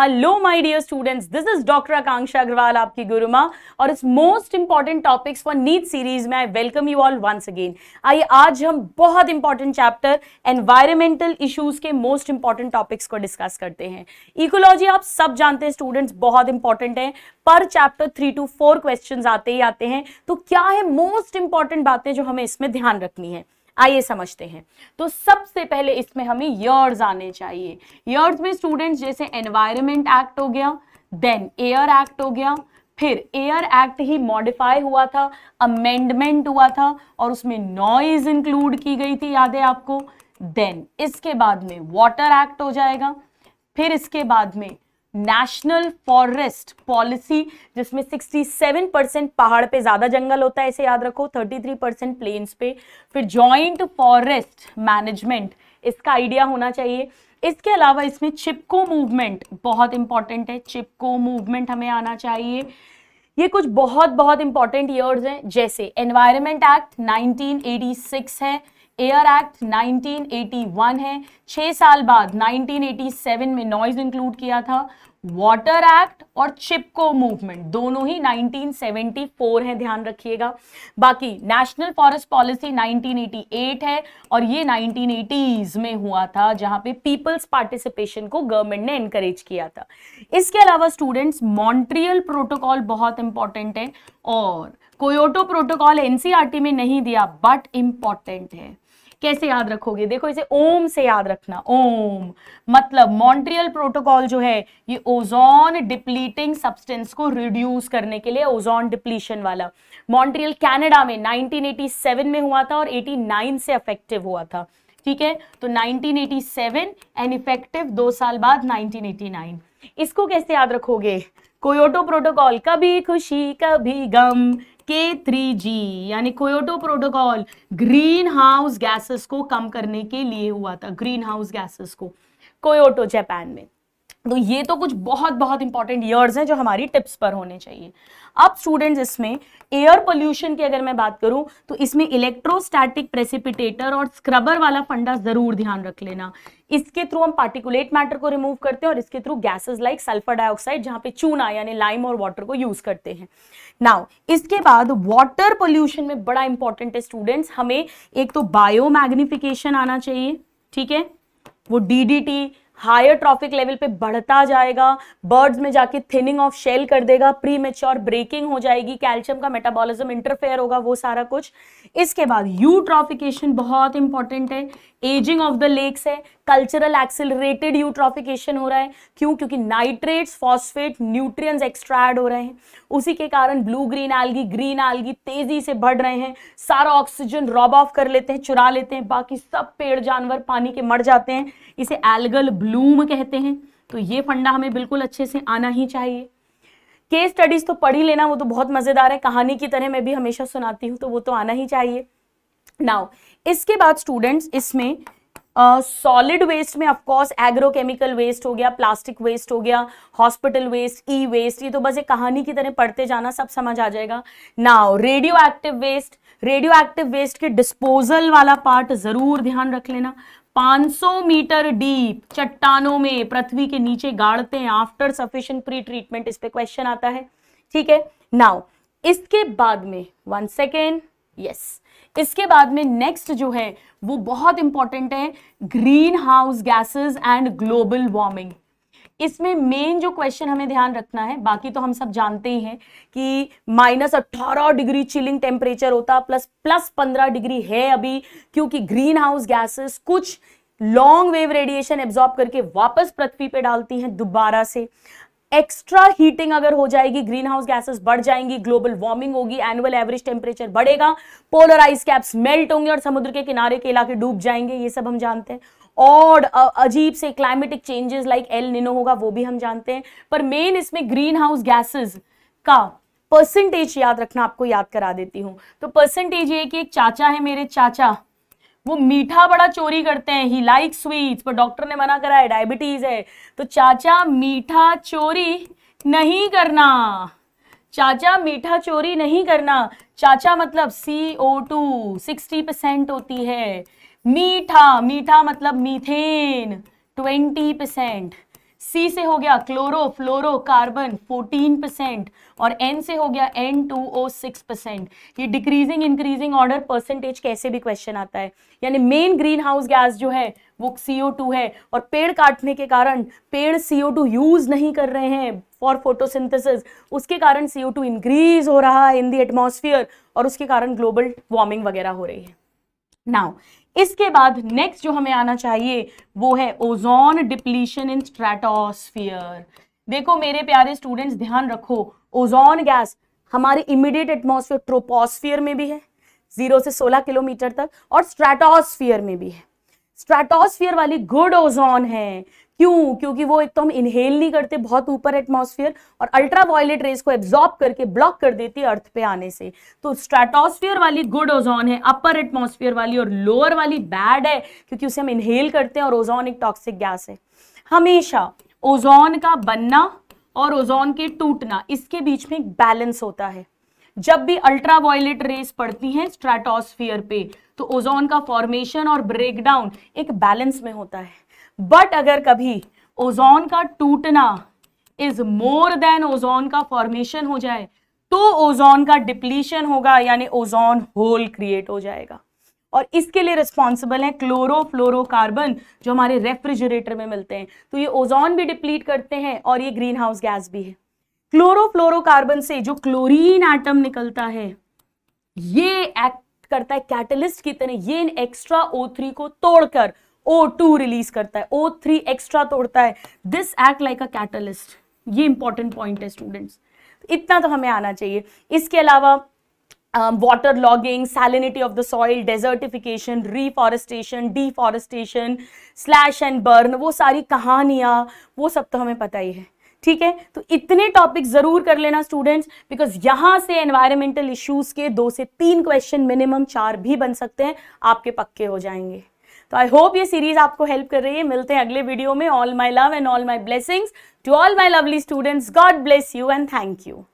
hello my dear students this is doctor Akanksha Agrawal आपकी गुरुमा और इस most important topics for NEET series में I welcome you all once again I आज हम बहुत इंपॉर्टेंट चैप्टर एनवायरमेंटल इश्यूज के मोस्ट इंपॉर्टेंट टॉपिक्स को डिस्कस करते हैं इकोलॉजी आप सब जानते हैं स्टूडेंट्स बहुत इंपॉर्टेंट है पर chapter three two four question आते ही आते हैं तो क्या है मोस्ट इंपॉर्टेंट बातें जो हमें इसमें ध्यान रखनी है आइए समझते हैं तो सबसे पहले इसमें हमें ईयर्स आने चाहिए ईयर्स में स्टूडेंट्स जैसे एनवायरमेंट एक्ट हो गया देन एयर एक्ट हो गया फिर एयर एक्ट ही मॉडिफाई हुआ था अमेंडमेंट हुआ था और उसमें नॉइज इंक्लूड की गई थी याद है आपको देन इसके बाद में वाटर एक्ट हो जाएगा फिर इसके बाद में नेशनल फॉरेस्ट पॉलिसी जिसमें 67 परसेंट पहाड़ पे ज़्यादा जंगल होता है इसे याद रखो 33 परसेंट प्लेन्स पे फिर जॉइंट फॉरेस्ट मैनेजमेंट इसका आइडिया होना चाहिए इसके अलावा इसमें चिपको मूवमेंट बहुत इंपॉर्टेंट है चिपको मूवमेंट हमें आना चाहिए ये कुछ बहुत बहुत इंपॉर्टेंट ईयर्स हैं जैसे एनवायरमेंट एक्ट 1986 है एयर एक्ट 1981 है छह साल बाद 1987 में नॉइज इंक्लूड किया था वाटर एक्ट और चिपको मूवमेंट दोनों ही 1974 हैं ध्यान रखिएगा बाकी नेशनल फॉरेस्ट पॉलिसी 1988 है और ये 1980s में हुआ था जहां पे पीपल्स पार्टिसिपेशन को गवर्नमेंट ने इनकरेज किया था इसके अलावा स्टूडेंट्स मॉन्ट्रियल प्रोटोकॉल बहुत इंपॉर्टेंट है और कोयोटो प्रोटोकॉल एनसीआरटी में नहीं दिया बट इंपॉर्टेंट है कैसे याद रखोगे देखो इसे ओम से याद रखना ओम मतलब मॉन्ट्रियल प्रोटोकॉल जो है ये ओजोन डिप्लीटिंग सब्सटेंस को रिड्यूस करने के लिए ओजोन डिप्लीशन वाला मॉन्ट्रियल कैनेडा में 1987 में हुआ था और 89 से अफेक्टिव हुआ था ठीक है तो 1987 एंड इफेक्टिव दो साल बाद 1989 इसको कैसे याद रखोगे कोयोटो प्रोटोकॉल कभी खुशी कभी गम के थ्री जी यानी Kyoto protocol green house gases को कम करने के लिए हुआ था ग्रीन हाउस गैसेस को कोयोटो जापान में तो ये तो कुछ बहुत बहुत इंपॉर्टेंट ईयर्स हैं जो हमारी टिप्स पर होने चाहिए अब स्टूडेंट्स इसमें एयर पोल्यूशन की अगर मैं बात करूं तो इसमें इलेक्ट्रोस्टैटिक प्रेसिपिटेटर और स्क्रबर वाला फंडा ज़रूर ध्यान रख लेना इसके थ्रू हम पार्टिकुलेट मैटर को रिमूव करते हैं और इसके through gases like sulphur dioxide जहां पे चूना यानी लाइम और वाटर को यूज़ करते हैं नाउ इसके बाद वाटर पोल्यूशन में बड़ा इंपॉर्टेंट है स्टूडेंट्स हमें एक तो बायो मैग्निफिकेशन आना चाहिए ठीक है वो डी हायर ट्रॉफिक लेवल पे बढ़ता जाएगा बर्ड्स में जाके थिनिंग ऑफ शेल कर देगा प्री मेच्योर ब्रेकिंग हो जाएगी कैल्शियम का मेटाबॉलिज्म इंटरफेयर होगा वो सारा कुछ इसके बाद यू ट्रॉफिकेशन बहुत इंपॉर्टेंट है एजिंग ऑफ द लेक्स है कल्चरल एक्सिलरेटेड ट्रॉफिकेशन हो रहा है क्यों क्योंकि नाइट्रेट्स फॉस्फेट न्यूट्रिय एक्सट्रैड हो रहे हैं उसी के कारण blue green algae green algae तेजी से बढ़ रहे हैं सारा ऑक्सीजन रॉब ऑफ कर लेते हैं चुरा लेते हैं बाकी सब पेड़ जानवर पानी के मर जाते हैं इसे एलगल ब्लू ब्लूम कहते हैं तो ये फंडा हमें बिल्कुल अच्छे से आना ही चाहिए केस स्टडीज तो पढ़ ही लेना वो तो बहुत मजेदार है कहानी की तरह मैं भी हमेशा सुनाती हूँ तो वो तो आना ही चाहिए नाउ इसके बाद स्टूडेंट्स इसमें सॉलिड वेस्ट में ऑफकोर्स एग्रोकेमिकल वेस्ट हो गया प्लास्टिक वेस्ट हो गया हॉस्पिटल वेस्ट ई वेस्ट ये तो बस एक कहानी की तरह पढ़ते जाना सब समझ आ जाएगा now radioactive waste radioactive waste के डिस्पोजल वाला पार्ट जरूर ध्यान रख लेना 500 मीटर डीप चट्टानों में पृथ्वी के नीचे गाड़ते हैं आफ्टर सफिशियंट प्री ट्रीटमेंट इस पे क्वेश्चन आता है ठीक है नाउ इसके बाद में वन सेकेंड यस इसके बाद में नेक्स्ट जो है वो बहुत इंपॉर्टेंट है green house gases and global warming इसमें मेन जो क्वेश्चन हमें ध्यान रखना है बाकी तो हम सब जानते ही हैं कि माइनस अट्ठारह डिग्री चिलिंग टेम्परेचर होता प्लस प्लस पंद्रह डिग्री है अभी क्योंकि ग्रीन हाउस गैसेस कुछ लॉन्ग वेव रेडिएशन एब्जॉर्ब करके वापस पृथ्वी पे डालती हैं दोबारा से एक्स्ट्रा हीटिंग अगर हो जाएगी ग्रीन हाउस गैसेस बढ़ जाएंगी ग्लोबल वार्मिंग होगी एनुअल एवरेज टेम्परेचर बढ़ेगा पोलर आइस कैप्स मेल्ट होंगे और समुद्र के किनारे के इलाके डूब जाएंगे ये सब हम जानते हैं और अजीब से climatic changes like El Nino होगा वो भी हम जानते हैं पर मेन इसमें ग्रीन हाउस गैसेज का परसेंटेज याद रखना आपको याद करा देती हूँ तो परसेंटेज ये कि एक चाचा है मेरे चाचा वो मीठा बड़ा चोरी करते हैं ही लाइक स्वीट्स पर डॉक्टर ने मना करा है डायबिटीज है तो चाचा मीठा चोरी नहीं करना चाचा मीठा चोरी नहीं करना चाचा मतलब C O two sixty percent होती है मीठा मीठा मतलब मीथेन ट्वेंटी परसेंट सी से हो गया chlorofluorocarbon fourteen percent और एन से हो गया N two O six percent ये डिक्रीजिंग इंक्रीजिंग ऑर्डर परसेंटेज कैसे भी क्वेश्चन आता है यानी मेन ग्रीन हाउस गैस जो है वो सीओ टू है और पेड़ काटने के कारण पेड़ सीओ टू यूज नहीं कर रहे हैं फॉर फोटोसिंथेसिस उसके कारण सीओ टू इंक्रीज हो रहा है इन दी एटमोसफियर और उसके कारण ग्लोबल वार्मिंग वगैरह हो रही है नाउ इसके बाद नेक्स्ट जो हमें आना चाहिए वो है ओजोन डिप्लीशन इन स्ट्रेटोस्फियर देखो मेरे प्यारे स्टूडेंट्स ध्यान रखो ओजोन गैस हमारे इमीडिएट एटमोसफियर ट्रोपोस्फियर में भी है जीरो से सोलह किलोमीटर तक और स्ट्रेटोस्फियर में भी है स्ट्रेटोस्फियर वाली गुड ओजोन है क्यों क्योंकि वो एक तो हम इनहेल नहीं करते बहुत ऊपर एटमॉस्फेयर और अल्ट्रा वायलेट रेस को एब्जॉर्ब करके ब्लॉक कर देती है अर्थ पे आने से तो स्ट्रेटोस्फियर वाली गुड ओजोन है अपर एटमॉस्फेयर वाली और लोअर वाली बैड है क्योंकि उसे हम इनहेल करते हैं और ओजोन एक टॉक्सिक गैस है हमेशा ओजोन का बनना और ओजोन के टूटना इसके बीच में एक बैलेंस होता है जब भी अल्ट्रा वायलेट रेस पड़ती हैं स्ट्रेटोस्फियर पे तो ओजोन का फॉर्मेशन और ब्रेकडाउन एक बैलेंस में होता है बट अगर कभी ओजोन का टूटना इज मोर देन ओजोन का फॉर्मेशन हो जाए तो ओजोन का डिप्लीशन होगा यानी ओजोन होल क्रिएट हो जाएगा और इसके लिए रिस्पॉन्सिबल है क्लोरोफ्लोरोकार्बन जो हमारे रेफ्रिजरेटर में मिलते हैं तो ये ओजोन भी डिप्लीट करते हैं और ये ग्रीन हाउस गैस भी है क्लोरोफ्लोरोकार्बन से जो क्लोरीन एटम निकलता है ये एक्ट करता है कैटलिस्ट की तरह ये इन एक्स्ट्रा ओ को तोड़कर ओ टू रिलीज करता है ओ थ्री एक्स्ट्रा तोड़ता है this act like a catalyst ये इंपॉर्टेंट पॉइंट है स्टूडेंट्स इतना तो हमें आना चाहिए इसके अलावा water logging salinity of the soil desertification reforestation deforestation slash and burn वो सारी कहानियाँ वो सब तो हमें पता ही है ठीक है तो इतने टॉपिक जरूर कर लेना स्टूडेंट्स बिकॉज यहाँ से एनवायरमेंटल इश्यूज के दो से तीन क्वेश्चन मिनिमम चार भी बन सकते हैं आपके पक्के हो जाएंगे तो आई होप ये सीरीज आपको हेल्प कर रही है मिलते हैं अगले वीडियो में all my love and all my blessings to all my lovely students God bless you and thank you